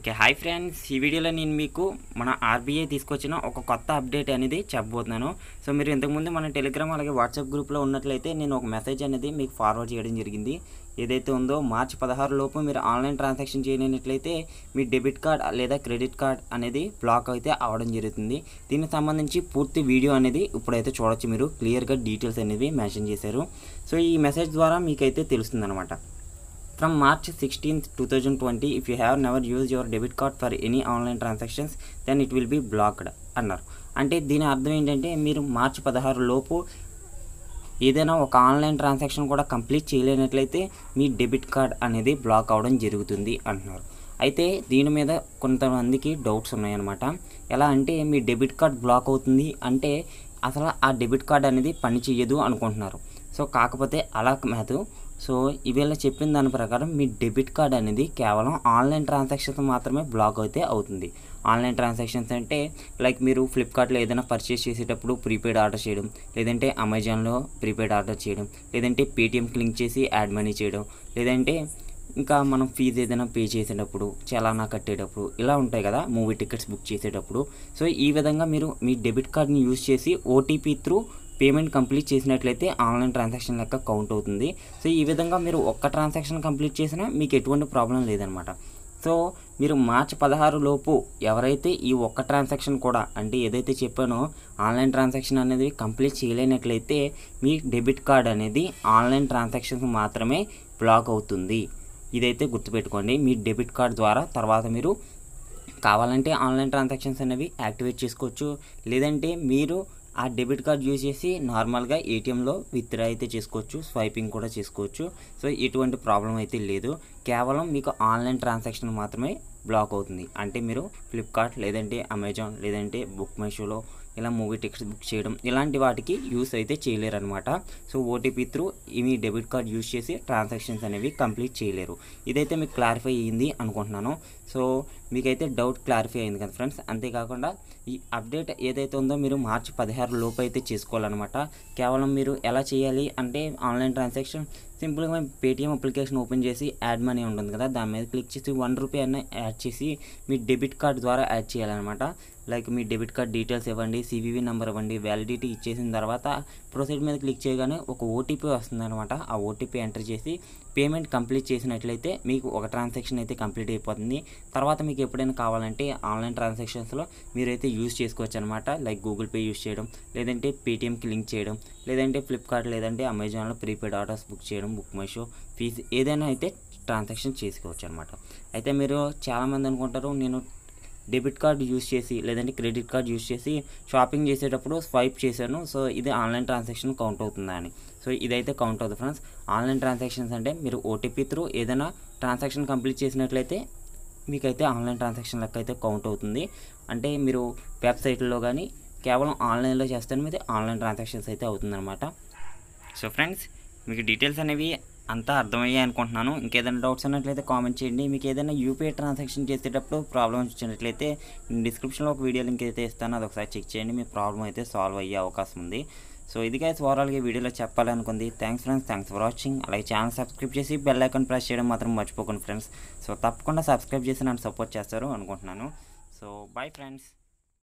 okay hi friends ఈ వీడియోలో నేను మీకు మన ఆర్బీఐ తీసుకొచ్చిన ఒక కొత్త అప్డేట్ అనేది చెప్పబోతున్నాను సో మీరు ఇంతకుముందు మన టెలిగ్రామ్ అలాగే వాట్సాప్ గ్రూప్లో ఉన్నట్లయితే నేను ఒక మెసేజ్ అనేది మీకు ఫార్వర్డ్ చేయడం జరిగింది ఏదైతే ఉందో మార్చి పదహారు లోపు మీరు ఆన్లైన్ ట్రాన్సాక్షన్ చేయలేనట్లయితే మీ డెబిట్ కార్డ్ లేదా క్రెడిట్ కార్డ్ అనేది బ్లాక్ అయితే అవడం జరుగుతుంది దీనికి సంబంధించి పూర్తి వీడియో అనేది ఇప్పుడైతే చూడొచ్చు మీరు క్లియర్గా డీటెయిల్స్ అనేవి మెన్షన్ చేశారు సో ఈ మెసేజ్ ద్వారా మీకైతే అనమాట from From two thousand twenty if you have never use your debit card for any online transactions then it will be blocked అన్నారు అంటే దీని అర్థం ఏంటంటే మీరు మార్చి పదహారు లోపు ఏదైనా ఒక ఆన్లైన్ ట్రాన్సాక్షన్ కూడా కంప్లీట్ చేయలేనట్లయితే మీ డెబిట్ కార్డ్ అనేది బ్లాక్ అవ్వడం జరుగుతుంది అంటున్నారు అయితే దీని మీద కొంతమందికి డౌట్స్ ఉన్నాయన్నమాట ఎలా అంటే మీ డెబిట్ కార్డ్ బ్లాక్ అవుతుంది అంటే అసలు ఆ డెబిట్ కార్డ్ అనేది పని చేయదు అనుకుంటున్నారు సో కాకపోతే అలా మ్యాథ్ సో ఇవేళ చెప్పిన దాని ప్రకారం మీ డెబిట్ కార్డ్ అనేది కేవలం ఆన్లైన్ ట్రాన్సాక్షన్స్ మాత్రమే బ్లాక్ అయితే అవుతుంది ఆన్లైన్ ట్రాన్సాక్షన్స్ అంటే లైక్ మీరు ఫ్లిప్కార్ట్లో ఏదైనా పర్చేస్ చేసేటప్పుడు ప్రీపెయిడ్ ఆర్డర్ చేయడం లేదంటే అమెజాన్లో ప్రీపెయిడ్ ఆర్డర్ చేయడం లేదంటే పేటిఎంకి లింక్ చేసి యాడ్ మనీ చేయడం లేదంటే ఇంకా మనం ఫీజు ఏదైనా పే చేసేటప్పుడు చలానా కట్టేటప్పుడు ఇలా ఉంటాయి కదా మూవీ టికెట్స్ బుక్ చేసేటప్పుడు సో ఈ విధంగా మీరు మీ డెబిట్ కార్డ్ని యూజ్ చేసి ఓటీపీ త్రూ పేమెంట్ కంప్లీట్ చేసినట్లయితే ఆన్లైన్ ట్రాన్సాక్షన్ లెక్క కౌంట్ అవుతుంది సో ఈ విధంగా మీరు ఒక్క ట్రాన్సాక్షన్ కంప్లీట్ చేసినా మీకు ఎటువంటి ప్రాబ్లం లేదనమాట సో మీరు మార్చి పదహారు లోపు ఎవరైతే ఈ ఒక్క ట్రాన్సాక్షన్ కూడా అంటే ఏదైతే చెప్పానో ఆన్లైన్ ట్రాన్సాక్షన్ అనేది కంప్లీట్ చేయలేనట్లయితే మీ డెబిట్ కార్డ్ అనేది ఆన్లైన్ ట్రాన్సాక్షన్స్ మాత్రమే బ్లాక్ అవుతుంది ఇదైతే గుర్తుపెట్టుకోండి మీ డెబిట్ కార్డ్ ద్వారా తర్వాత మీరు కావాలంటే ఆన్లైన్ ట్రాన్సాక్షన్స్ అనేవి యాక్టివేట్ చేసుకోవచ్చు లేదంటే మీరు ఆ డెబిట్ కార్డ్ యూజ్ చేసి నార్మల్గా ఏటీఎంలో విత్డ్రా అయితే చేసుకోవచ్చు స్వైపింగ్ కూడా చేసుకోవచ్చు సో ఎటువంటి ప్రాబ్లం అయితే లేదు కేవలం మీకు ఆన్లైన్ ట్రాన్సాక్షన్ మాత్రమే బ్లాక్ అవుతుంది అంటే మీరు ఫ్లిప్కార్ట్ లేదంటే అమెజాన్ లేదంటే బుక్ మై షోలో ఇలా మూవీ టికెట్స్ బుక్ చేయడం ఇలాంటి వాటికి యూస్ అయితే చేయలేరు అనమాట సో ఓటీపీ త్రూ ఇవి డెబిట్ కార్డ్ యూస్ చేసి ట్రాన్సాక్షన్స్ అనేవి కంప్లీట్ చేయలేరు ఇదైతే మీకు క్లారిఫై అయ్యింది అనుకుంటున్నాను సో మీకైతే డౌట్ క్లారిఫై అయింది కదా ఫ్రెండ్స్ అంతేకాకుండా ఈ అప్డేట్ ఏదైతే ఉందో మీరు మార్చి పదహారు లోపు అయితే చేసుకోవాలన్నమాట కేవలం మీరు ఎలా చేయాలి అంటే ఆన్లైన్ ట్రాన్సాక్షన్ సింపుల్గా మేము పేటీఎం అప్లికేషన్ ఓపెన్ చేసి యాడ్ మనీ ఉంటుంది కదా దాని మీద క్లిక్ చేసి వన్ రూపీ అన్న యాడ్ చేసి మీ డెబిట్ కార్డ్ ద్వారా యాడ్ చేయాలన్నమాట లైక్ మీ డెబిట్ కార్డ్ డీటెయిల్స్ ఇవ్వండి సివివి నెంబర్ ఇవ్వండి వ్యాలిడిటీ ఇచ్చేసిన తర్వాత ప్రొసీడ్ మీద క్లిక్ చేయగానే ఒక ఓటీపీ వస్తుంది అనమాట ఆ ఓటీపీ ఎంటర్ చేసి పేమెంట్ కంప్లీట్ చేసినట్లయితే మీకు ఒక ట్రాన్సాక్షన్ అయితే కంప్లీట్ అయిపోతుంది తర్వాత మీకు ఎప్పుడైనా కావాలంటే ఆన్లైన్ ట్రాన్సాక్షన్స్లో మీరైతే యూజ్ చేసుకోవచ్చు అనమాట లైక్ గూగుల్ పే యూజ్ చేయడం లేదంటే పేటిఎంకి లింక్ చేయడం లేదంటే ఫ్లిప్కార్ట్ లేదంటే అమెజాన్లో ప్రీపెయిడ్ ఆర్డర్స్ బుక్ చేయడం బుక్ మై షో ఫీజు ఏదైనా అయితే ట్రాన్సాక్షన్ చేసుకోవచ్చు అనమాట అయితే మీరు చాలామంది అనుకుంటారు నేను డెబిట్ కార్డ్ యూస్ చేసి లేదంటే క్రెడిట్ కార్డ్ యూస్ చేసి షాపింగ్ చేసేటప్పుడు స్వైప్ చేశాను సో ఇది ఆన్లైన్ ట్రాన్సాక్షన్ కౌంట్ అవుతుందా అని సో ఇదైతే కౌంట్ అవుతుంది ఫ్రెండ్స్ ఆన్లైన్ ట్రాన్సాక్షన్స్ అంటే మీరు ఓటీపీ త్రూ ఏదైనా ట్రాన్సాక్షన్ కంప్లీట్ చేసినట్లయితే మీకైతే ఆన్లైన్ ట్రాన్సాక్షన్ లెక్క అయితే కౌంట్ అవుతుంది అంటే మీరు వెబ్సైట్లో కానీ కేవలం ఆన్లైన్లో చేస్తే మీద ఆన్లైన్ ట్రాన్సాక్షన్స్ అయితే అవుతుందన్నమాట సో ఫ్రెండ్స్ మీకు డీటెయిల్స్ అనేవి అంతా అర్థమయ్యాయి అనుకుంటున్నాను ఇంకేదైనా డౌట్స్ ఉన్నట్లయితే కామెంట్ చేయండి మీకు ఏదైనా యూపీఐ ట్రాన్సాక్షన్ చేసేటప్పుడు ప్రాబ్లమ్స్ వచ్చినట్లయితే డిస్క్రిప్షన్లో ఒక వీడియో లింక్ అయితే ఇస్తాను అది ఒకసారి చెక్ చేయండి మీ ప్రాబ్లం అయితే సాల్వ్ అయ్యే అవకాశం ఉంది సో ఇది కాదు ఓవరాల్గా వీడియోలో చెప్పాలనుకుంది thanks friends thanks for watching అలాగే ఛానల్ సబ్స్క్రైబ్ చేసి బెల్ ఐకాన్ ప్రెస్ చేయడం మాత్రం మర్చిపోకండి ఫ్రెండ్స్ సో తప్పకుండా సబ్స్క్రైబ్ చేసి నన్ను సపోర్ట్ చేస్తారు అనుకుంటున్నాను సో బాయ్ ఫ్రెండ్స్